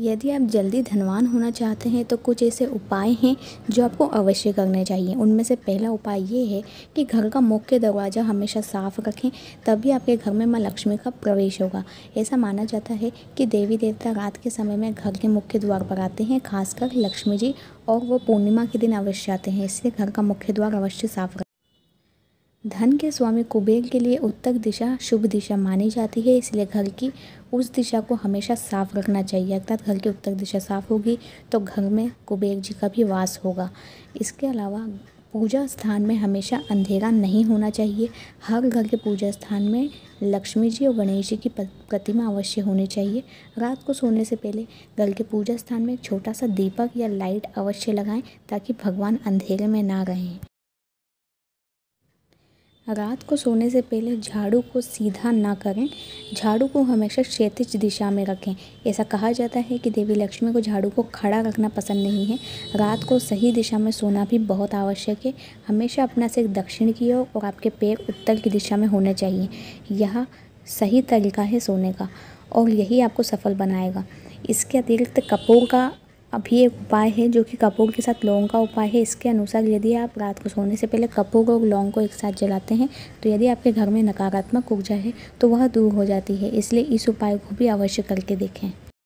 यदि आप जल्दी धनवान होना चाहते हैं तो कुछ ऐसे उपाय हैं जो आपको अवश्य करने चाहिए उनमें से पहला उपाय ये है कि घर का मुख्य दरवाज़ा हमेशा साफ़ रखें तभी आपके घर में माँ लक्ष्मी का प्रवेश होगा ऐसा माना जाता है कि देवी देवता रात के समय में घर के मुख्य द्वार पर आते हैं खासकर लक्ष्मी जी और वो पूर्णिमा के दिन अवश्य आते हैं इसलिए घर का मुख्य द्वार अवश्य साफ़ रखें धन के स्वामी कुबेर के लिए उत्तर दिशा शुभ दिशा मानी जाती है इसलिए घर की उस दिशा को हमेशा साफ रखना चाहिए अर्थात घर की उत्तर दिशा साफ होगी तो घर में कुबेर जी का भी वास होगा इसके अलावा पूजा स्थान में हमेशा अंधेरा नहीं होना चाहिए हर घर के पूजा स्थान में लक्ष्मी जी और गणेश जी की प्रतिमा अवश्य होनी चाहिए रात को सोने से पहले घर के पूजा स्थान में एक छोटा सा दीपक या लाइट अवश्य लगाएं ताकि भगवान अंधेरे में ना रहें रात को सोने से पहले झाड़ू को सीधा ना करें झाड़ू को हमेशा क्षेत्रिज दिशा में रखें ऐसा कहा जाता है कि देवी लक्ष्मी को झाड़ू को खड़ा रखना पसंद नहीं है रात को सही दिशा में सोना भी बहुत आवश्यक है हमेशा अपना से दक्षिण की ओर और आपके पैर उत्तर की दिशा में होने चाहिए यह सही तरीका है सोने का और यही आपको सफल बनाएगा इसके अतिरिक्त कपूर का अभी एक उपाय है जो कि कपूर के साथ लौंग का उपाय है इसके अनुसार यदि आप रात को सोने से पहले कपूर और लौंग को एक साथ जलाते हैं तो यदि आपके घर में नकारात्मक ऊर्जा है तो वह दूर हो जाती है इसलिए इस उपाय को भी अवश्य करके देखें